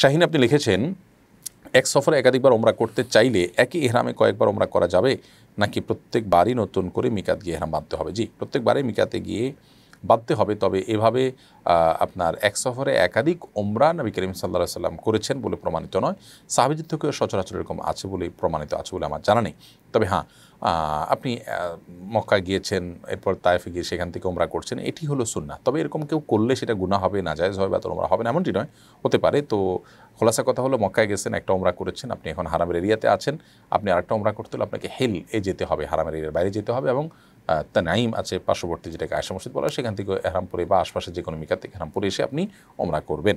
শাহিন আপনি লিখেছেন এক সফরে একাধিকবার ওমরা করতে চাইলে একই এহরামে কয়েকবার ওমরা করা যাবে নাকি প্রত্যেকবারই নতুন করে মিকাত গিয়ে এহরাম বাঁধতে হবে জি প্রত্যেকবারে মিকাতে গিয়ে বাঁধতে হবে তবে এভাবে আপনার এক সফরে একাধিক ওমরা নবী করিম সাল্লা সাল্লাম করেছেন বলে প্রমাণিত নয় সাহাবিজির থেকেও সচরাচর এরকম আছে বলে প্রমাণিত আছে বলে আমার জানা নেই তবে হ্যাঁ আপনি মক্কায় গিয়েছেন এরপর তায়েফে গিয়ে সেখান থেকে ওমরা করছেন এটি হলো সুন্না তবে এরকম কেউ করলে সেটা গুণা হবে না যায় হবে বা তোমরা হবে না এমনটি নয় হতে পারে তো খোলাসা কথা হলো মক্কায় গেছেন একটা ওমরা করেছেন আপনি এখন হারামের এরিয়াতে আছেন আপনি আরেকটা ওমরা করতে হলে আপনাকে হেল এ যেতে হবে হারামের এরিয়ার বাইরে যেতে হবে এবং তা নাইম আছে পার্শ্ববর্তী যেটাকে আয়সা মসজিদ বলা সেখান থেকে হেরামপুরে বা আশপাশে যে কোনো মিকার থেকে হেরামপুরে এসে আপনি ওমরা করবেন